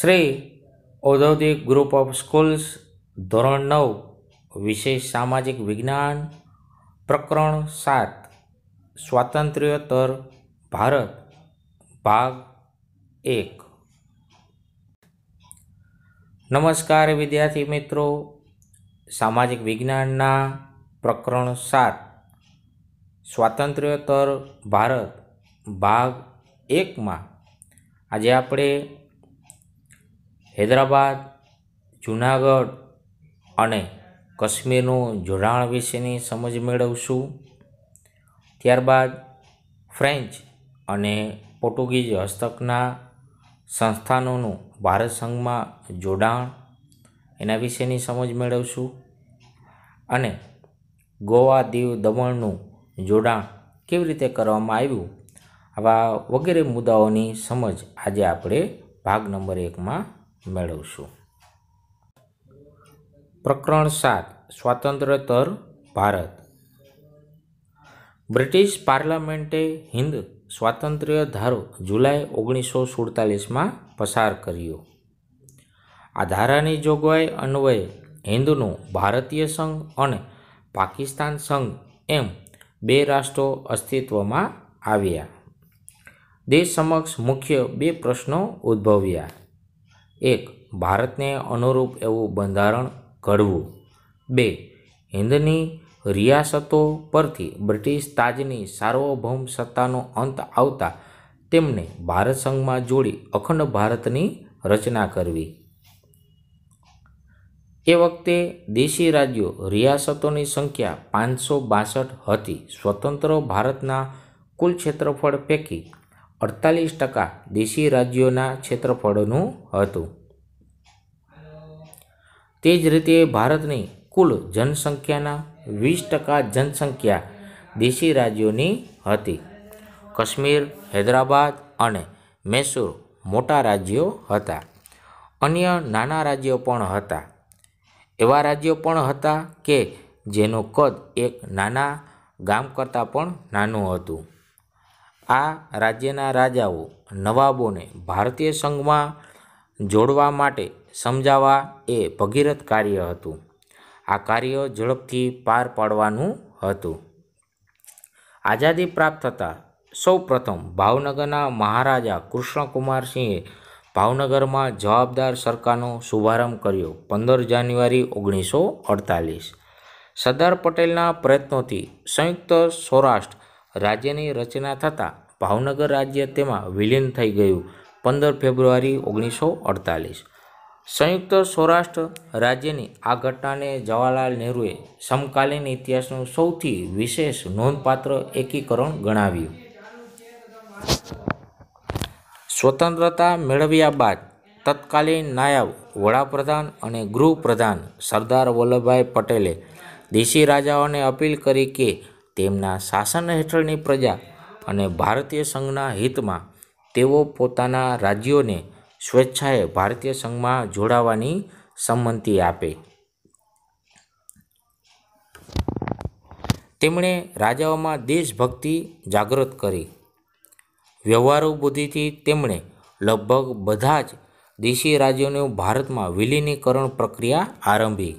શ્રી ઔદ્યોગિક group of schools ધોરણ નવ વિશેષ સામાજિક વિજ્ઞાન પ્રકરણ સાત સ્વાતંત્ર્યોત્તર ભારત ભાગ એક નમસ્કાર વિદ્યાર્થી મિત્રો સામાજિક વિજ્ઞાનના પ્રકરણ સાત સ્વાતંત્ર્યોત્તર ભારત ભાગ એકમાં આજે આપણે હૈદરાબાદ જુનાગઢ અને કશ્મીરનું જોડાણ વિશેની સમજ મેળવીશું ત્યારબાદ ફ્રેન્ચ અને પોર્ટુગીઝ હસ્તકના સંસ્થાનોનું ભારત સંઘમાં જોડાણ એના વિશેની સમજ મેળવીશું અને ગોવા દીવ દમણનું જોડાણ કેવી રીતે કરવામાં આવ્યું આવા વગેરે મુદ્દાઓની સમજ આજે આપણે ભાગ નંબર એકમાં મેળવશું પ્રકરણ સાત સ્વાતંત્ર્યતર ભારત બ્રિટિશ પાર્લામેન્ટે હિન્દ સ્વાતંત્ર્ય ધારો જુલાઈ ઓગણીસો સુડતાલીસમાં પસાર કર્યો આ ધારાની જોગવાઈ અન્વયે હિન્દનું ભારતીય સંઘ અને પાકિસ્તાન સંઘ એમ બે રાષ્ટ્રો અસ્તિત્વમાં આવ્યા દેશ સમક્ષ મુખ્ય બે પ્રશ્નો ઉદ્ભવ્યા એક ભારતને અનુરૂપ એવું બંધારણ ઘડવું બે હિન્દની રિયાસતો પરથી બ્રિટિશ તાજની સાર્વભૌમ સત્તાનો અંત આવતા તેમને ભારત સંઘમાં જોડી અખંડ ભારતની રચના કરવી એ વખતે દેશી રાજ્યો રિયાસતોની સંખ્યા પાંચસો બાસઠ હતી સ્વતંત્ર ભારતના કુલ ક્ષેત્રફળ પૈકી અડતાલીસ ટકા દેશી રાજ્યોના ક્ષેત્રફળનું હતું તે જ રીતે ભારતની કુલ જનસંખ્યાના વીસ ટકા જનસંખ્યા દેશી રાજ્યોની હતી કાશ્મીર હૈદરાબાદ અને મૈસૂર મોટા રાજ્યો હતા અન્ય નાના રાજ્યો પણ હતા એવા રાજ્યો પણ હતા કે જેનું કદ એક નાના ગામ કરતાં પણ નાનું હતું આ રાજ્યના રાજાઓ નવાબોને ભારતીય સંઘમાં જોડવા માટે સમજાવવા એ ભગીરથ કાર્ય હતું આ કાર્ય ઝડપથી પાર પાડવાનું હતું આઝાદી પ્રાપ્ત થતાં સૌપ્રથમ ભાવનગરના મહારાજા કૃષ્ણકુમારસિંહે ભાવનગરમાં જવાબદાર સરકારનો શુભારંભ કર્યો પંદર જાન્યુઆરી ઓગણીસો અડતાલીસ સરદાર પટેલના પ્રયત્નોથી સંયુક્ત સૌરાષ્ટ્ર રાજ્યની રચના થતાં ભાવનગર રાજ્ય તેમાં વિલીન થઈ ગયું પંદર ફેબ્રુઆરી ઓગણીસો અડતાલીસ સંયુક્ત સૌરાષ્ટ્ર રાજ્યની આ ઘટનાને જવાહરલાલ નહેરુએ સમકાલીન ઇતિહાસનું સૌથી વિશેષ નોંધપાત્ર એકીકરણ ગણાવ્યું સ્વતંત્રતા મેળવ્યા બાદ તત્કાલીન નાયબ વડાપ્રધાન અને ગૃહપ્રધાન સરદાર વલ્લભભાઈ પટેલે દેશી રાજાઓને અપીલ કરી કે તેમના શાસન હેઠળની પ્રજા અને ભારતીય સંઘના હિતમાં તેઓ પોતાના રાજ્યોને સ્વેચ્છાએ ભારતીય સંઘમાં જોડાવાની સંમતિ આપે તેમણે રાજાઓમાં દેશભક્તિ જાગૃત કરી વ્યવહારો બુદ્ધિથી તેમણે લગભગ બધા જ દેશી રાજ્યોનું ભારતમાં વિલીનીકરણ પ્રક્રિયા આરંભી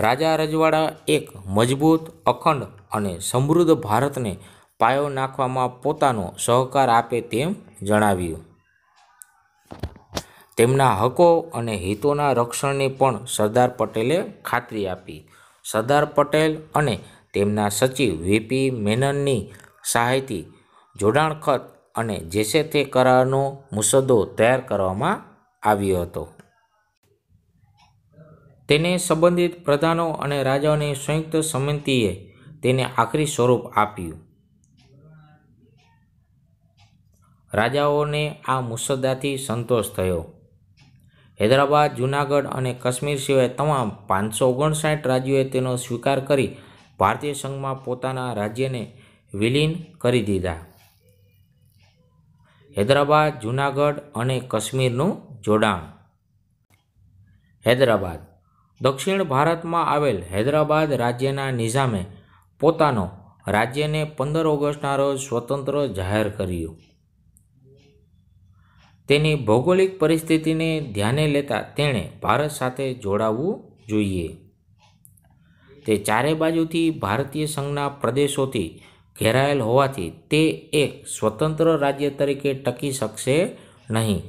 રાજા રજવાડા એક મજબૂત અખંડ અને સમૃદ્ધ ભારતને પાયો નાખવામાં પોતાનો સહકાર આપે તેમ જણાવ્યું તેમના હકો અને હિતોના રક્ષણની પણ સરદાર પટેલે ખાતરી આપી સરદાર પટેલ અને તેમના સચિવ વીપી મેનનની સહાયથી જોડાણ ખત અને જેસે તે કરારનો મુસદ્દો તૈયાર કરવામાં આવ્યો હતો તેને સંબંધિત પ્રધાનો અને રાજાઓની સંયુક્ત સમિતિએ તેને આખરી સ્વરૂપ આપ્યું રાજાઓને આ મુસદ્દાથી સંતોષ થયો હૈદરાબાદ જૂનાગઢ અને કાશ્મીર સિવાય તમામ પાંચસો ઓગણસાઠ રાજ્યોએ તેનો સ્વીકાર કરી ભારતીય સંઘમાં પોતાના રાજ્યને વિલીન કરી દીધા હૈદરાબાદ જૂનાગઢ અને કાશ્મીરનું જોડાણ હૈદરાબાદ દક્ષિણ ભારતમાં આવેલ હૈદરાબાદ રાજ્યના નિઝામે પોતાનો રાજ્યને પંદર ઓગસ્ટના રોજ સ્વતંત્ર જાહેર કર્યું તેની ભૌગોલિક પરિસ્થિતિને ધ્યાને લેતા તેણે ભારત સાથે જોડાવવું જોઈએ તે ચારે બાજુથી ભારતીય સંઘના પ્રદેશોથી ઘેરાયેલ હોવાથી તે એક સ્વતંત્ર રાજ્ય તરીકે ટકી શકશે નહીં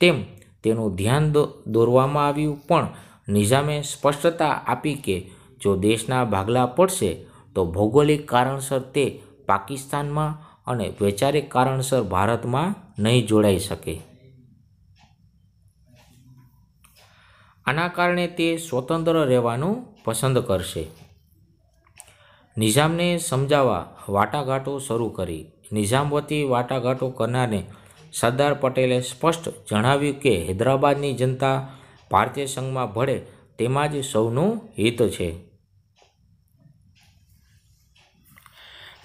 તેમ તેનું ધ્યાન દોરવામાં આવ્યું પણ નિઝામે સ્પષ્ટતા આપી કે જો દેશના ભાગલા પડશે તો ભૌગોલિક કારણસર તે પાકિસ્તાનમાં અને વૈચારિક કારણસર ભારતમાં નહીં જોડાઈ શકે આના કારણે તે સ્વતંત્ર રહેવાનું પસંદ કરશે નિઝામને સમજાવવા વાટાઘાટો શરૂ કરી નિઝામ વતી વાટાઘાટો કરનારને સરદાર પટેલે સ્પષ્ટ જણાવ્યું કે હૈદરાબાદની જનતા ભારતીય સંઘમાં ભળે તેમાં જ સૌનું હિત છે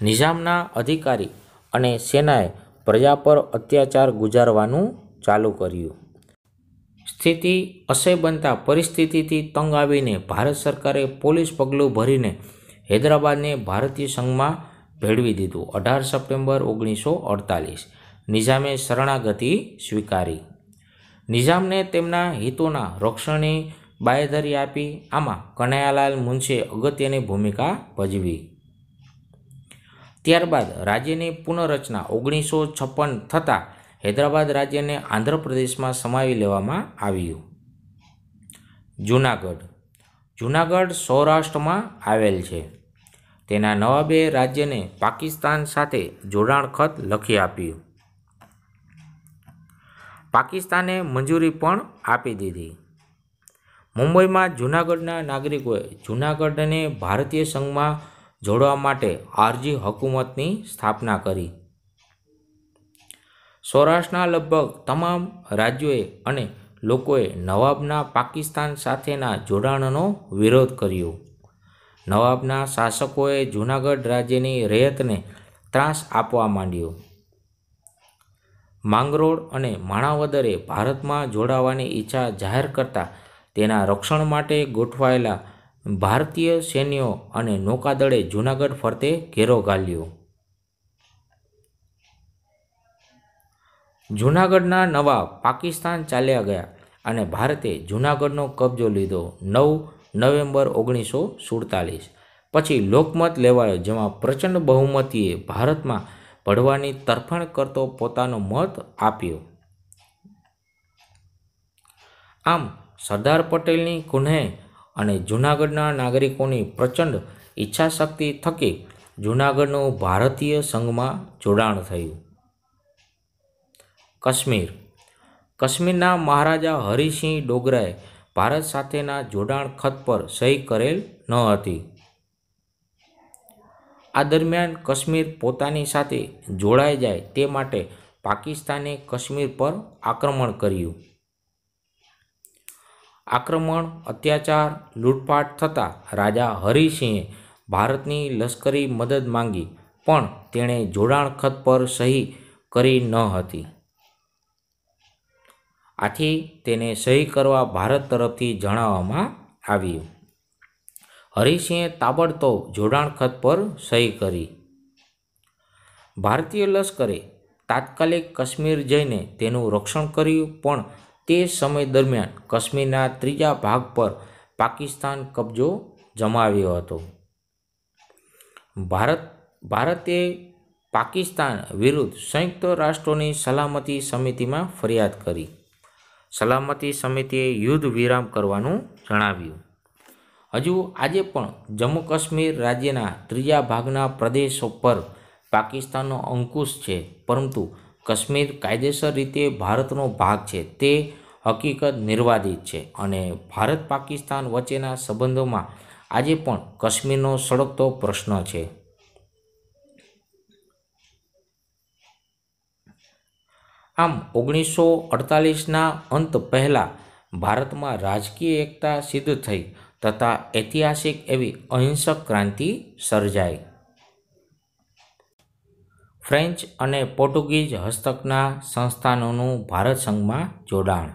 નિઝામના અધિકારી અને સેનાએ પ્રજા પર અત્યાચાર ગુજારવાનું ચાલુ કર્યું સ્થિતિ અસહ્ય બનતા પરિસ્થિતિથી તંગ આવીને ભારત સરકારે પોલીસ પગલું ભરીને હૈદરાબાદને ભારતીય સંઘમાં ભેળવી દીધું અઢાર સપ્ટેમ્બર ઓગણીસો અડતાલીસ નિઝામે શરણાગતિ સ્વીકારી નિઝામને તેમના હિતોના રક્ષણની બાંયધરી આપી આમાં કનૈયાલાલ મુનશીએ અગત્યની ભૂમિકા ભજવી ત્યારબાદ રાજ્યની પુનઃરચના ઓગણીસો છપ્પન થતાં હૈદરાબાદ રાજ્યને આંધ્રપ્રદેશમાં સમાવી લેવામાં આવ્યું જૂનાગઢ જૂનાગઢ સૌરાષ્ટ્રમાં આવેલ છે તેના નવાબે રાજ્યને પાકિસ્તાન સાથે જોડાણ ખત લખી આપ્યું પાકિસ્તાને મંજૂરી પણ આપી દીધી મુંબઈમાં જૂનાગઢના નાગરિકોએ જૂનાગઢને ભારતીય સંઘમાં જોડવા માટે આરજી હકુમતની સ્થાપના કરી સૌરાષ્ટ્રના લગભગ તમામ રાજ્યોએ અને લોકોએ નવાબના પાકિસ્તાન સાથેના જોડાણનો વિરોધ કર્યો નવાબના શાસકોએ જૂનાગઢ રાજ્યની રહેતને ત્રાસ આપવા માંડ્યો માંગરોળ અને માણાવદરે ભારતમાં જોડાવાની ઈચ્છા જાહેર કરતા તેના રક્ષણ માટે ગોઠવાયેલા ભારતીય સૈન્યો અને નૌકાદળે જૂનાગઢ ફરતે ઘેરો ઘાલ્યો જૂનાગઢના નવાબ પાકિસ્તાન ચાલ્યા ગયા અને ભારતે જૂનાગઢનો કબજો લીધો નવ નવેમ્બર ઓગણીસો સુડતાલીસ પછી લોકમત લેવાયો જેમાં પ્રચંડ બહુમતીએ ભારતમાં પડવાની તરફેણ કરતો પોતાનો મત આપ્યો આમ સરદાર પટેલની કુને અને જૂનાગઢના નાગરિકોની પ્રચંડ ઈચ્છાશક્તિ થકી જૂનાગઢનું ભારતીય સંઘમાં જોડાણ થયું કાશ્મીર કાશ્મીરના મહારાજા હરિસિંહ ડોગરાએ ભારત સાથેના જોડાણ ખત પર સહી કરેલ ન હતી આ દરમિયાન કાશ્મીર પોતાની સાથે જોડાઈ જાય તે માટે પાકિસ્તાને કાશ્મીર પર આક્રમણ કર્યું આક્રમણ અત્યાચાર લૂંટફાટ થતાં રાજા હરિસિંહે ભારતની લશ્કરી મદદ માંગી પણ તેણે જોડાણ ખત પર સહી કરી ન હતી આથી તેને સહી કરવા ભારત તરફથી જણાવવામાં આવ્યું હરિસિંહે તાબડતોબ જોડાણખત પર સહી કરી ભારતીય લશ્કરે તાત્કાલિક કાશ્મીર જઈને તેનું રક્ષણ કર્યું પણ તે સમય દરમિયાન કાશ્મીરના ત્રીજા ભાગ પર પાકિસ્તાન કબજો જમાવ્યો હતો ભારત ભારતે પાકિસ્તાન વિરુદ્ધ સંયુક્ત રાષ્ટ્રોની સલામતી સમિતિમાં ફરિયાદ કરી સલામતી સમિતિએ યુદ્ધ વિરામ કરવાનું જણાવ્યું હજુ આજે પણ જમ્મુ કાશ્મીર રાજ્યના ત્રીજા ભાગના પ્રદેશો પર પાકિસ્તાનનો અંકુશ છે પરંતુ કાશ્મીર કાયદેસર રીતે ભારતનો ભાગ છે તે હકીકત નિર્વાદિત છે અને ભારત પાકિસ્તાન વચ્ચેના સંબંધોમાં આજે પણ કાશ્મીરનો સળગતો પ્રશ્ન છે આમ ઓગણીસો અડતાલીસના અંત પહેલાં ભારતમાં રાજકીય એકતા સિદ્ધ થઈ તથા ઐતિહાસિક એવી અહિંસક ક્રાંતિ સર્જાઈ ફ્રેન્ચ અને પોર્ટુગીઝ હસ્તકના સંસ્થાનોનું ભારત સંઘમાં જોડાણ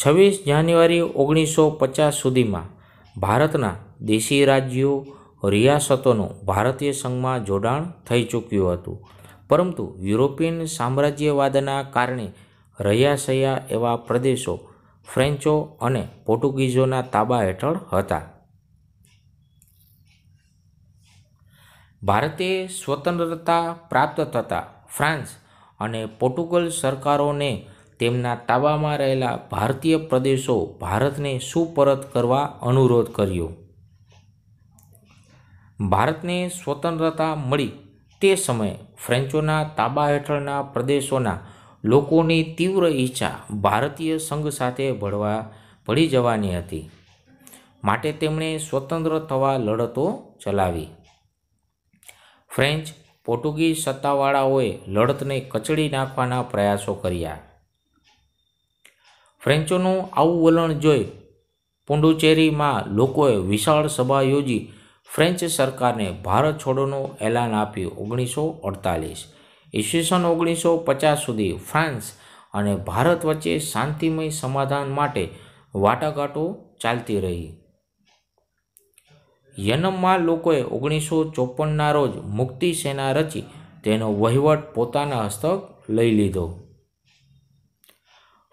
છવ્વીસ જાન્યુઆરી ઓગણીસો પચાસ સુધીમાં ભારતના દેશી રાજ્યો રિયાસતોનું ભારતીય સંઘમાં જોડાણ થઈ ચૂક્યું હતું પરંતુ યુરોપિયન સામ્રાજ્યવાદના કારણે રહ્યા સયા એવા પ્રદેશો ફ્રેન્ચો અને પોર્ટુગીઝોના તાબા હેઠળ હતા ભારતે સ્વતંત્રતા પ્રાપ્ત થતાં ફ્રાન્સ અને પોર્ટુગલ સરકારોને તેમના તાબામાં રહેલા ભારતીય પ્રદેશો ભારતને સુપરત કરવા અનુરોધ કર્યો ભારતને સ્વતંત્રતા મળી તે સમયે ફ્રેન્ચોના તાબા હેઠળના પ્રદેશોના લોકોની તીવ્ર ઈચ્છા ભારતીય સંઘ સાથે ભળવા ભળી જવાની હતી માટે તેમણે સ્વતંત્ર થવા લડતો ચલાવી ફ્રેન્ચ પોર્ટુગીઝ સત્તાવાળાઓએ લડતને કચડી નાખવાના પ્રયાસો કર્યા ફ્રેન્ચોનું આવું વલણ જોઈ પુંડુચેરીમાં લોકોએ વિશાળ સભા યોજી ફ્રેન્ચ સરકારને ભારત છોડોનું એલાન આપ્યું ઓગણીસો અડતાલીસ ઈસવીસન ઓગણીસો પચાસ સુધી ફ્રાન્સ અને ભારત વચ્ચે શાંતિમય સમાધાન માટે વાટાઘાટો ચાલતી રહી યનમમાં લોકોએ ઓગણીસો ચોપનના રોજ મુક્તિ સેના રચી તેનો વહીવટ પોતાના હસ્તક લઈ લીધો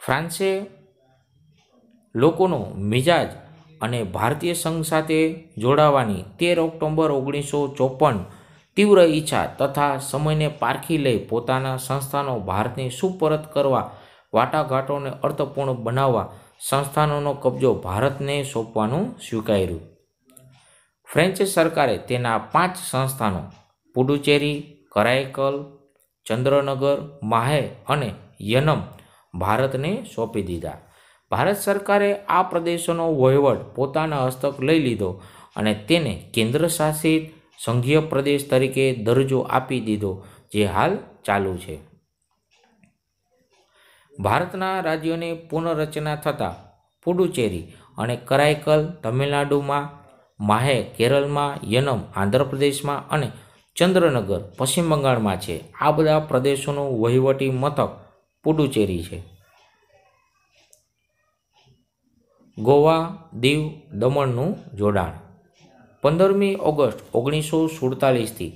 ફ્રાન્સે લોકોનો મિજાજ અને ભારતીય સંઘ સાથે જોડાવાની તેર ઓક્ટોબર ઓગણીસો ચોપન તીવ્ર ઈચ્છા તથા સમયને પારખી લઈ પોતાના સંસ્થાનો ભારતની સુપરત કરવા વાટાઘાટોને અર્થપૂર્ણ બનાવવા સંસ્થાનોનો કબજો ભારતને સોંપવાનું સ્વીકાર્યું ફ્રેન્ચ સરકારે તેના પાંચ સંસ્થાનો પુડુચેરી કરાયકલ ચંદ્રનગર માહે અને યનમ ભારતને સોંપી દીધા ભારત સરકારે આ પ્રદેશોનો વહીવટ પોતાના હસ્તક લઈ લીધો અને તેને કેન્દ્રશાસિત સંઘીય પ્રદેશ તરીકે દરજ્જો આપી દીધો જે હાલ ચાલુ છે ભારતના રાજ્યોની પુનઃરચના થતાં પુડુચેરી અને કરાઈકલ તમિલનાડુમાં માહે કેરળમાં યનમ આંધ્રપ્રદેશમાં અને ચંદ્રનગર પશ્ચિમ બંગાળમાં છે આ બધા પ્રદેશોનું વહીવટી મથક પુડુચેરી છે ગોવા દીવ દમણનું જોડાણ પંદરમી ઓગસ્ટ ઓગણીસો સુડતાલીસથી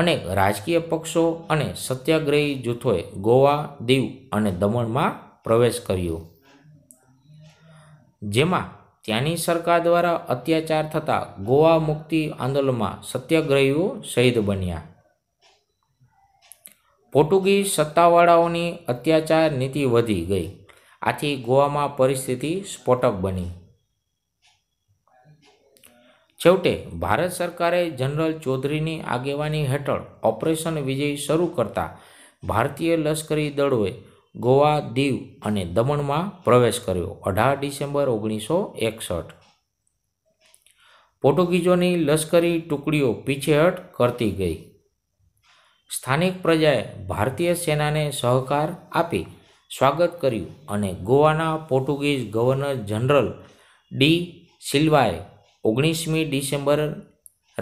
અનેક રાજકીય પક્ષો અને સત્યાગ્રહી જૂથોએ ગોવા દીવ અને દમણમાં પ્રવેશ કર્યો જેમાં ત્યાંની સરકાર દ્વારા અત્યાચાર થતા ગોવા મુક્તિ આંદોલનમાં સત્યાગ્રહીઓ શહીદ બન્યા પોર્ટુગીઝ સત્તાવાળાઓની અત્યાચાર નીતિ વધી ગઈ આથી ગોવામાં પરિસ્થિતિ સ્ફોટક બની છેવટે ભારત સરકારે જનરલ ચૌધરીની આગેવાની હેઠળ ઓપરેશન વિજય શરૂ કરતા ભારતીય લશ્કરી દળોએ ગોવા દીવ અને દમણમાં પ્રવેશ કર્યો અઢાર ડિસેમ્બર ઓગણીસો એકસઠ પોર્ટુગીઝોની લશ્કરી ટુકડીઓ પીછેહટ કરતી ગઈ સ્થાનિક પ્રજાએ ભારતીય સેનાને સહકાર આપી સ્વાગત કર્યું અને ગોવાના પોર્ટુગીઝ ગવર્નર જનરલ ડી સિલ્વાએ ઓગણીસમી ડિસેમ્બર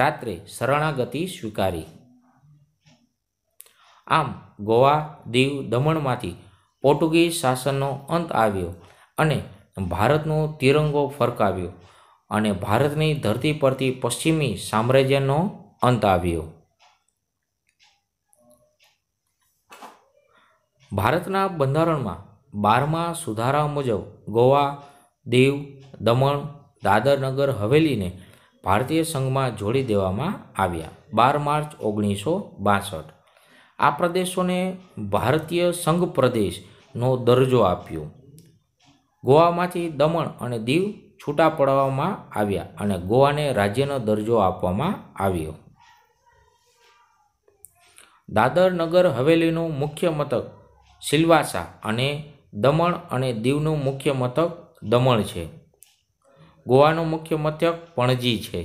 રાત્રે શરણાગતિ સ્વીકારી આમ ગોવા દીવ દમણમાંથી પોર્ટુગીઝ શાસનનો અંત આવ્યો અને ભારતનો તિરંગો ફરકાવ્યો અને ભારતની ધરતી પરથી પશ્ચિમી સામ્રાજ્યનો અંત આવ્યો ભારતના બંધારણમાં બારમા સુધારા મુજબ ગોવા દીવ દમણ દાદરનગર હવેલીને ભારતીય સંઘમાં જોડી દેવામાં આવ્યા બાર માર્ચ ઓગણીસો બાસઠ આ પ્રદેશોને ભારતીય સંઘ પ્રદેશનો દરજ્જો આપ્યો ગોવામાંથી દમણ અને દીવ છૂટા પડવામાં આવ્યા અને ગોવાને રાજ્યનો દરજ્જો આપવામાં આવ્યો દાદરનગર હવેલીનું મુખ્ય મથક સિલવાસા અને દમણ અને દીવનું મુખ્ય મથક દમણ છે ગોવાનું મુખ્ય મથક પણજી છે